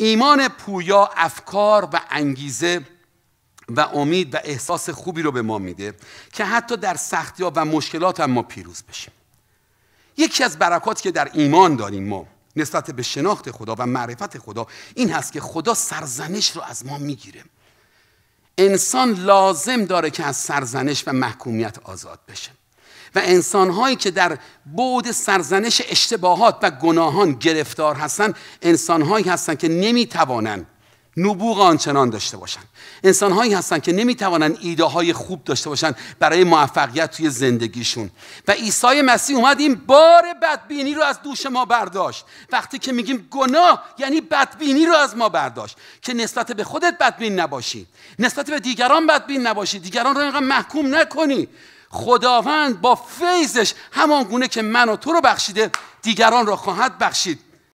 ایمان پویا افکار و انگیزه و امید و احساس خوبی رو به ما میده که حتی در سختی ها و مشکلات هم ما پیروز بشیم یکی از برکات که در ایمان داریم ما نسبت به شناخت خدا و معرفت خدا این هست که خدا سرزنش رو از ما میگیره انسان لازم داره که از سرزنش و محکومیت آزاد بشه و انسانهایی که در بعد سرزنش اشتباهات و گناهان گرفتار هستند انسانهایی هستند که نمیتوانند نبوغ آنچنان داشته باشند انسانهایی هستند که نمیتوانند ایده های خوب داشته باشند برای موفقیت توی زندگیشون و عیسی مسیح اومد این بار بدبینی رو از دوش ما برداشت وقتی که میگیم گناه یعنی بدبینی رو از ما برداشت که نسبت به خودت بدبین نباشی نسبت به دیگران بدبین نباشی دیگران رو محکوم نکنی خداوند با فیضش همان گونه که من و تو رو بخشیده دیگران را خواهد بخشید